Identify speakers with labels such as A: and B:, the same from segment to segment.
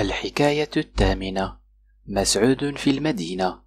A: الحكاية الثامنة مسعود في المدينة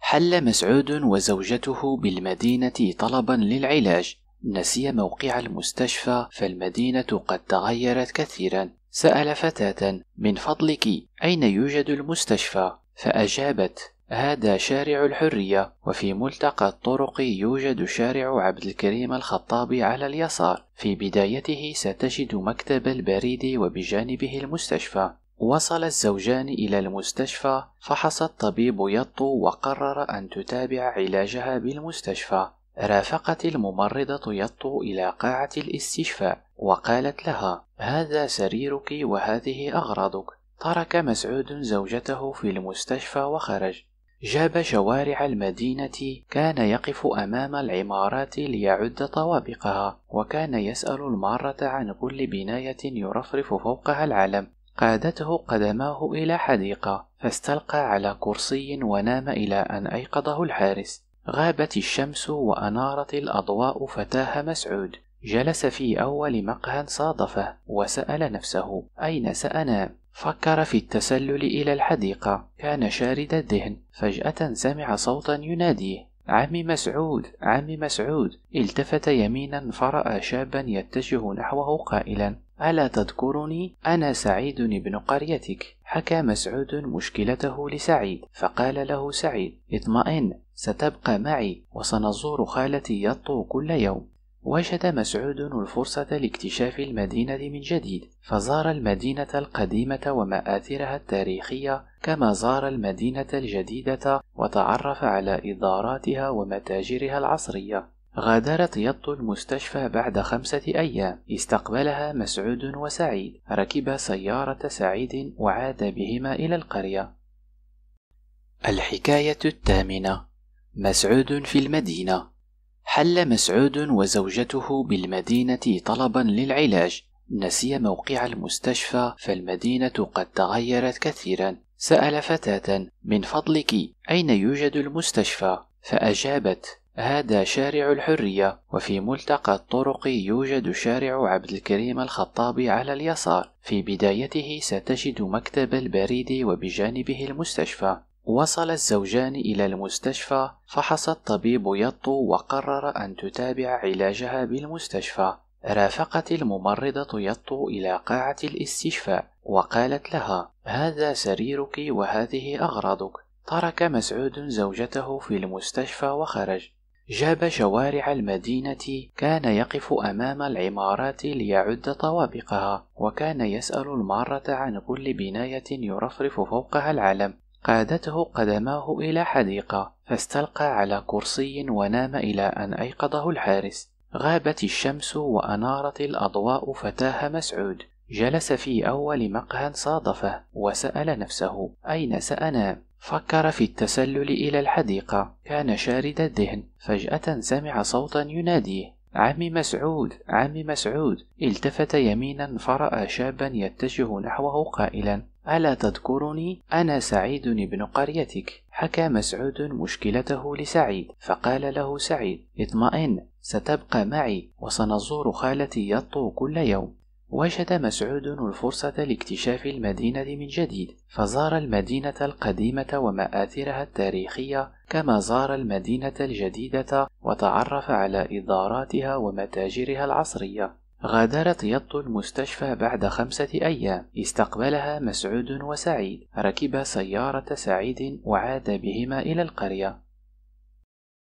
A: حل مسعود وزوجته بالمدينة طلبا للعلاج نسي موقع المستشفى فالمدينة قد تغيرت كثيرا سأل فتاة من فضلك أين يوجد المستشفى فأجابت هذا شارع الحرية وفي ملتقى الطرق يوجد شارع عبد الكريم الخطابي على اليسار في بدايته ستجد مكتب البريد وبجانبه المستشفى وصل الزوجان إلى المستشفى فحص الطبيب يطو وقرر أن تتابع علاجها بالمستشفى رافقت الممرضة يطو إلى قاعة الاستشفاء وقالت لها هذا سريرك وهذه أغراضك ترك مسعود زوجته في المستشفى وخرج جاب شوارع المدينة كان يقف أمام العمارات ليعد طوابقها وكان يسأل المارة عن كل بناية يرفرف فوقها العلم قادته قدماه إلى حديقة فاستلقى على كرسي ونام إلى أن أيقظه الحارس غابت الشمس وأنارت الأضواء فتاه مسعود جلس في أول مقهى صادفه وسأل نفسه أين سأنام فكر في التسلل إلى الحديقة كان شارد الذهن فجأة سمع صوتا يناديه عمي مسعود عمي مسعود التفت يمينا فرأى شابا يتجه نحوه قائلا ألا تذكرني أنا سعيد ابن قريتك حكى مسعود مشكلته لسعيد فقال له سعيد اطمئن ستبقى معي وسنزور خالتي يطو كل يوم وجد مسعود الفرصة لاكتشاف المدينة من جديد، فزار المدينة القديمة ومآثرها التاريخية، كما زار المدينة الجديدة وتعرف على إداراتها ومتاجرها العصرية. غادرت يط المستشفى بعد خمسة أيام استقبلها مسعود وسعيد ركب سيارة سعيد وعاد بهما إلى القرية الحكاية الثامنة مسعود في المدينة حل مسعود وزوجته بالمدينة طلبا للعلاج نسي موقع المستشفى فالمدينة قد تغيرت كثيرا سأل فتاة من فضلك أين يوجد المستشفى فأجابت هذا شارع الحرية وفي ملتقى الطرق يوجد شارع عبد الكريم الخطابي على اليسار في بدايته ستجد مكتب البريد وبجانبه المستشفى وصل الزوجان إلى المستشفى فحص الطبيب يطو وقرر أن تتابع علاجها بالمستشفى رافقت الممرضة يطو إلى قاعة الاستشفاء وقالت لها هذا سريرك وهذه أغراضك ترك مسعود زوجته في المستشفى وخرج جاب شوارع المدينة كان يقف أمام العمارات ليعد طوابقها وكان يسأل المارة عن كل بناية يرفرف فوقها العلم قادته قدماه إلى حديقة فاستلقى على كرسي ونام إلى أن أيقظه الحارس غابت الشمس وأنارت الأضواء فتاه مسعود جلس في أول مقهى صادفه وسأل نفسه أين سأنام فكر في التسلل إلى الحديقة كان شارد الذهن فجأة سمع صوتا يناديه عمي مسعود عمي مسعود التفت يمينا فرأى شابا يتجه نحوه قائلا ألا تذكرني أنا سعيد بن قريتك حكى مسعود مشكلته لسعيد فقال له سعيد اطمئن ستبقى معي وسنزور خالتي يطو كل يوم وجد مسعود الفرصة لاكتشاف المدينة من جديد، فزار المدينة القديمة ومآثرها التاريخية، كما زار المدينة الجديدة وتعرف على إداراتها ومتاجرها العصرية. غادرت يط المستشفى بعد خمسة أيام، استقبلها مسعود وسعيد، ركب سيارة سعيد وعاد بهما إلى القرية،